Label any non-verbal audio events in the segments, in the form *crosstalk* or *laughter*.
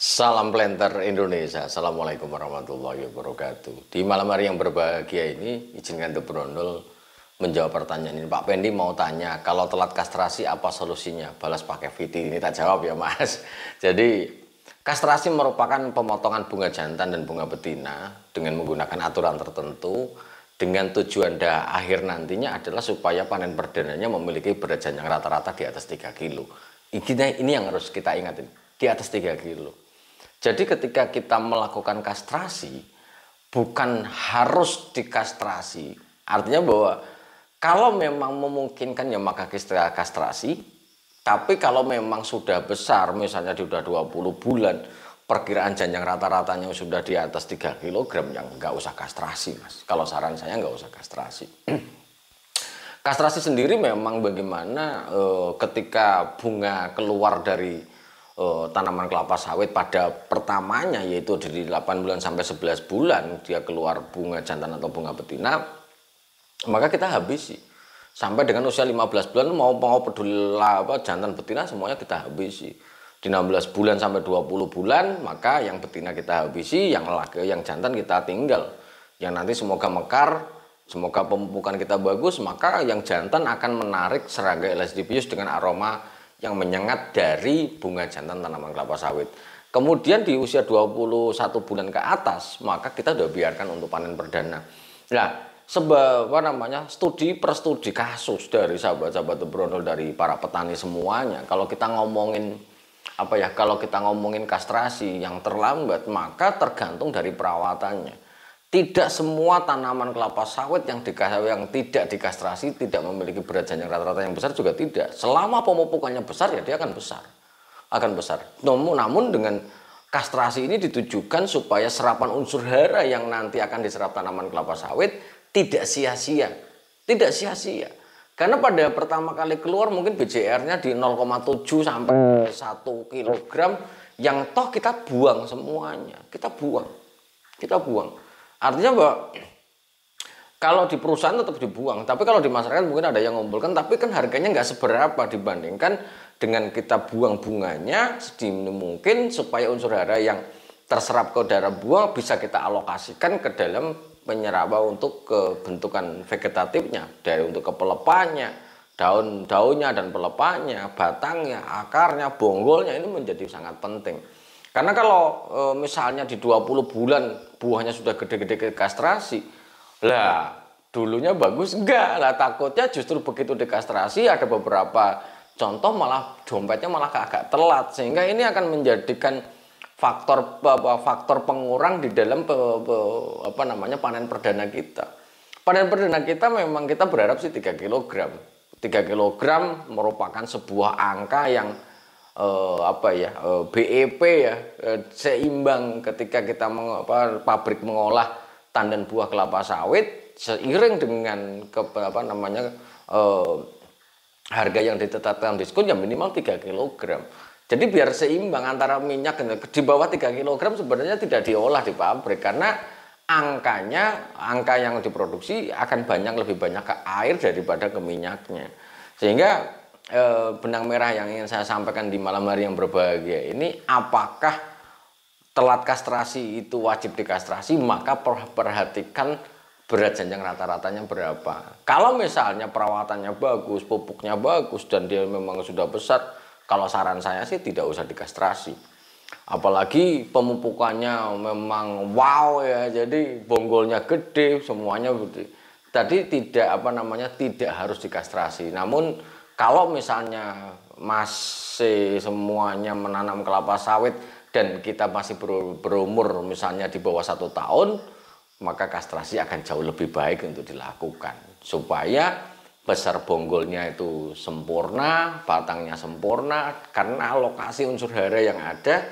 Salam Planter Indonesia, Assalamualaikum warahmatullahi wabarakatuh Di malam hari yang berbahagia ini, izinkan The Brondol menjawab pertanyaan ini Pak Pendi mau tanya, kalau telat kastrasi apa solusinya? Balas pakai VT, ini tak jawab ya mas *laughs* Jadi Kastrasi merupakan pemotongan bunga jantan dan bunga betina dengan menggunakan aturan tertentu dengan tujuan dah akhir nantinya adalah supaya panen perdananya memiliki berat yang rata-rata di atas 3 kilo. Ini, yang harus kita ingatin, di atas 3 kilo. Jadi ketika kita melakukan kastrasi, bukan harus dikastrasi. Artinya bahwa kalau memang memungkinkan ya maka kita kastrasi. Tapi kalau memang sudah besar, misalnya sudah 20 bulan, perkiraan janjang rata-ratanya sudah di atas 3 kg, yang nggak usah kastrasi, Mas. Kalau saran saya nggak usah kastrasi. *clears throat* kastrasi sendiri memang bagaimana e, ketika bunga keluar dari uh, tanaman kelapa sawit pada pertamanya yaitu dari 8 bulan sampai 11 bulan dia keluar bunga jantan atau bunga betina maka kita habisi sampai dengan usia 15 bulan mau mau peduli apa jantan betina semuanya kita habisi di 16 bulan sampai 20 bulan maka yang betina kita habisi yang laki yang jantan kita tinggal yang nanti semoga mekar semoga pemupukan kita bagus maka yang jantan akan menarik serangga LSD dengan aroma yang menyengat dari bunga jantan tanaman kelapa sawit. Kemudian di usia 21 bulan ke atas, maka kita sudah biarkan untuk panen perdana. Nah, sebab apa namanya studi per studi kasus dari sahabat-sahabat Bronol dari para petani semuanya. Kalau kita ngomongin apa ya, kalau kita ngomongin kastrasi yang terlambat, maka tergantung dari perawatannya. Tidak semua tanaman kelapa sawit yang di, yang tidak dikastrasi tidak memiliki berat jaring rata-rata yang besar juga tidak. Selama pemupukannya besar ya dia akan besar. Akan besar. Namun, namun dengan kastrasi ini ditujukan supaya serapan unsur hara yang nanti akan diserap tanaman kelapa sawit tidak sia-sia. Tidak sia-sia. Karena pada pertama kali keluar mungkin BJR-nya di 0,7 sampai 1 kg yang toh kita buang semuanya. Kita buang. Kita buang. Artinya bahwa kalau di perusahaan tetap dibuang, tapi kalau di masyarakat mungkin ada yang ngumpulkan, tapi kan harganya nggak seberapa dibandingkan dengan kita buang bunganya sedini mungkin supaya unsur hara yang terserap ke darah buah bisa kita alokasikan ke dalam penyerapa untuk kebentukan vegetatifnya, dari untuk ke daun-daunnya dan pelepahnya, batangnya, akarnya, bonggolnya ini menjadi sangat penting. Karena kalau e, misalnya di 20 bulan buahnya sudah gede-gede ke kastrasi, lah dulunya bagus enggak lah takutnya justru begitu dekastrasi ada beberapa contoh malah dompetnya malah agak telat sehingga ini akan menjadikan faktor faktor pengurang di dalam apa namanya panen perdana kita. Panen perdana kita memang kita berharap sih 3 kg. 3 kg merupakan sebuah angka yang uh, apa ya uh, eh, BEP ya uh, seimbang ketika kita meng, apa, pabrik mengolah tandan buah kelapa sawit seiring dengan ke apa namanya uh, harga yang ditetapkan diskon ya minimal 3 kg. Jadi biar seimbang antara minyak di bawah 3 kg sebenarnya tidak diolah di pabrik karena angkanya angka yang diproduksi akan banyak lebih banyak ke air daripada ke minyaknya. Sehingga Eh, benang merah yang ingin saya sampaikan di malam hari yang berbahagia ini apakah telat kastrasi itu wajib dikastrasi maka perhatikan berat jenjang rata-ratanya berapa kalau misalnya perawatannya bagus pupuknya bagus dan dia memang sudah besar kalau saran saya sih tidak usah dikastrasi apalagi pemupukannya memang wow ya jadi bonggolnya gede semuanya tadi tidak apa namanya tidak harus dikastrasi namun kalau misalnya masih semuanya menanam kelapa sawit dan kita masih berumur misalnya di bawah satu tahun, maka kastrasi akan jauh lebih baik untuk dilakukan supaya besar bonggolnya itu sempurna, batangnya sempurna karena lokasi unsur hara yang ada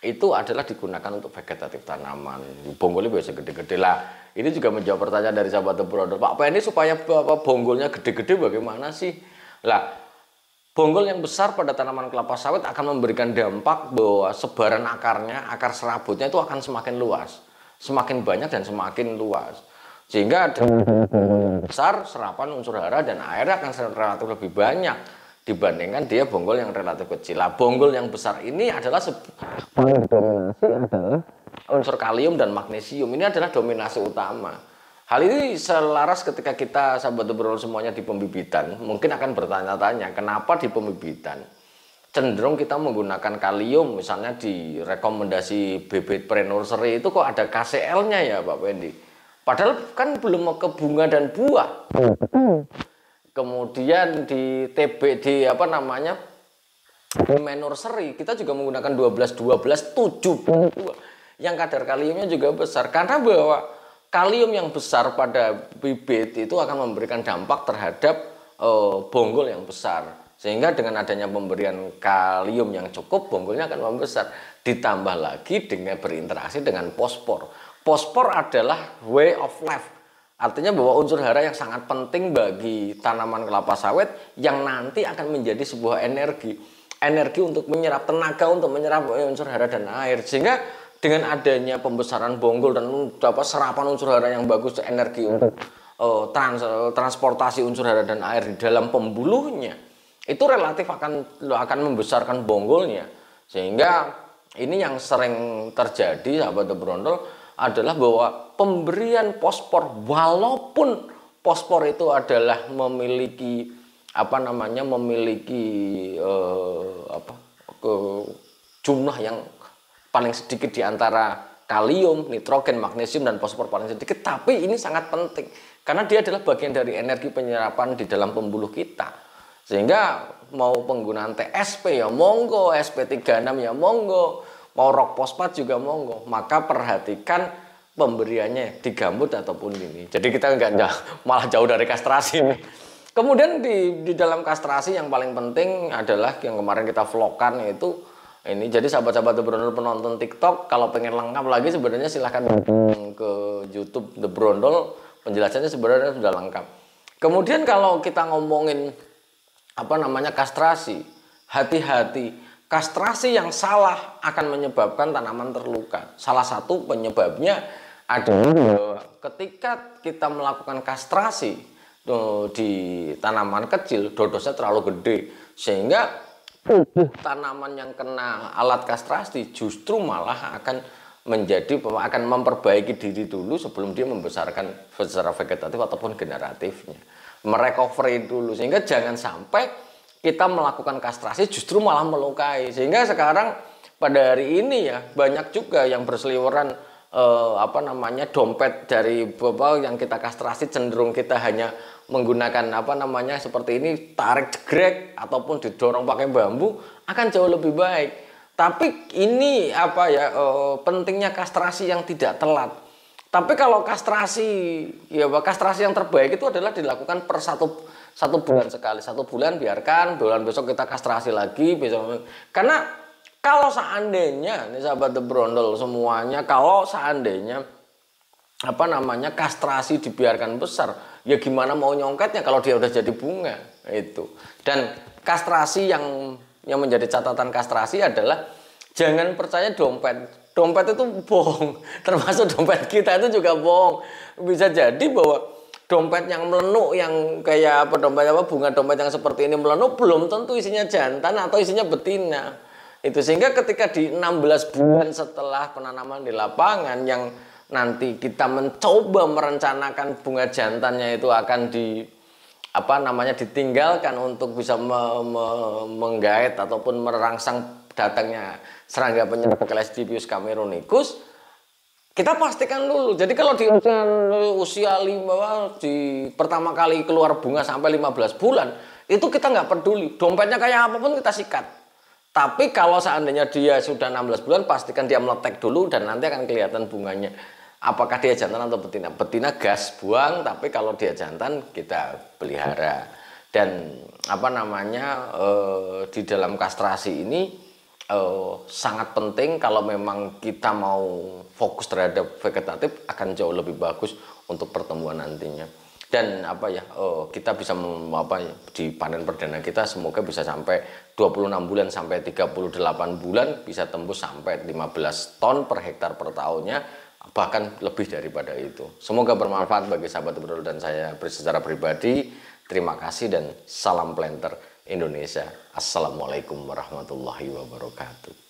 itu adalah digunakan untuk vegetatif tanaman. Bonggolnya biasa gede-gede lah. Ini juga menjawab pertanyaan dari sahabat The Brother. Pak ini supaya bonggolnya gede-gede bagaimana sih? Lah, bonggol yang besar pada tanaman kelapa sawit akan memberikan dampak bahwa sebaran akarnya, akar serabutnya itu akan semakin luas, semakin banyak dan semakin luas. Sehingga ada *laughs* besar serapan unsur hara dan air akan relatif lebih banyak dibandingkan dia bonggol yang relatif kecil. Nah, bonggol yang besar ini adalah paling dominasi adalah unsur kalium dan magnesium. Ini adalah dominasi utama. Hal ini selaras ketika kita sahabat obrol semuanya di pembibitan, mungkin akan bertanya-tanya kenapa di pembibitan cenderung kita menggunakan kalium misalnya di rekomendasi bibit prenursery itu kok ada KCL-nya ya Pak Wendy. Padahal kan belum ke bunga dan buah. Iya, Kemudian di TBD apa namanya menursery kita juga menggunakan 12 12 72 yang kadar kaliumnya juga besar karena bahwa kalium yang besar pada bibit itu akan memberikan dampak terhadap e, bonggol yang besar. Sehingga dengan adanya pemberian kalium yang cukup, bonggolnya akan membesar. Ditambah lagi dengan berinteraksi dengan pospor. Pospor adalah way of life. Artinya bahwa unsur hara yang sangat penting bagi tanaman kelapa sawit yang nanti akan menjadi sebuah energi. Energi untuk menyerap tenaga, untuk menyerap unsur hara dan air. Sehingga dengan adanya pembesaran bonggol dan dapat serapan unsur hara yang bagus energi untuk uh, eh, trans, eh, transportasi unsur hara dan air di dalam pembuluhnya itu relatif akan akan membesarkan bonggolnya sehingga ini yang sering terjadi sahabat brondol adalah bahwa pemberian pospor walaupun pospor itu adalah memiliki apa namanya memiliki uh, apa ke jumlah yang paling sedikit di antara kalium, nitrogen, magnesium, dan fosfor paling sedikit. Tapi ini sangat penting karena dia adalah bagian dari energi penyerapan di dalam pembuluh kita. Sehingga mau penggunaan TSP ya monggo, SP36 ya monggo, mau rok pospat juga monggo. Maka perhatikan pemberiannya di gambut ataupun ini. Jadi kita nggak malah jauh dari kastrasi nih. Kemudian di, di dalam kastrasi yang paling penting adalah yang kemarin kita vlogkan yaitu ini jadi sahabat-sahabat The Brondol penonton TikTok kalau pengen lengkap lagi sebenarnya silahkan ke YouTube The Brondol penjelasannya sebenarnya sudah lengkap kemudian kalau kita ngomongin apa namanya kastrasi hati-hati kastrasi yang salah akan menyebabkan tanaman terluka salah satu penyebabnya adalah ketika kita melakukan kastrasi eh, di tanaman kecil dodosnya terlalu gede sehingga tanaman yang kena alat kastrasi justru malah akan menjadi akan memperbaiki diri dulu sebelum dia membesarkan secara vegetatif ataupun generatifnya merecovery dulu sehingga jangan sampai kita melakukan kastrasi justru malah melukai sehingga sekarang pada hari ini ya banyak juga yang berseliweran eh, apa namanya dompet dari bapak yang kita kastrasi cenderung kita hanya menggunakan apa namanya seperti ini tarik jegrek ataupun didorong pakai bambu akan jauh lebih baik. Tapi ini apa ya eh, pentingnya kastrasi yang tidak telat. Tapi kalau kastrasi ya kastrasi yang terbaik itu adalah dilakukan per satu satu bulan sekali satu bulan biarkan bulan besok kita kastrasi lagi besok karena kalau seandainya ini sahabat The semuanya, kalau seandainya apa namanya kastrasi dibiarkan besar, ya gimana mau nyongketnya kalau dia udah jadi bunga itu. Dan kastrasi yang yang menjadi catatan kastrasi adalah jangan percaya dompet. Dompet itu bohong, *laughs* termasuk dompet kita itu juga bohong. Bisa jadi bahwa dompet yang melenuk yang kayak apa dompet apa bunga dompet yang seperti ini melenuk belum tentu isinya jantan atau isinya betina. Itu sehingga ketika di 16 bulan setelah penanaman di lapangan yang nanti kita mencoba merencanakan bunga jantannya itu akan di apa namanya ditinggalkan untuk bisa me, me, menggait ataupun merangsang datangnya serangga penyerang Clestypius cameronicus kita pastikan dulu. Jadi kalau di usia, usia lima di pertama kali keluar bunga sampai 15 bulan itu kita nggak peduli dompetnya kayak apapun kita sikat tapi kalau seandainya dia sudah 16 bulan, pastikan dia meletek dulu dan nanti akan kelihatan bunganya. Apakah dia jantan atau betina? Betina gas buang, tapi kalau dia jantan kita pelihara. Dan apa namanya eh, di dalam kastrasi ini eh, sangat penting kalau memang kita mau fokus terhadap vegetatif akan jauh lebih bagus untuk pertemuan nantinya. Dan apa ya eh, kita bisa apa ya, di panen perdana kita semoga bisa sampai 26 bulan sampai 38 bulan bisa tembus sampai 15 ton per hektar per tahunnya bahkan lebih daripada itu. Semoga bermanfaat bagi sahabat Bedol dan saya secara pribadi. Terima kasih dan salam planter Indonesia. Assalamualaikum warahmatullahi wabarakatuh.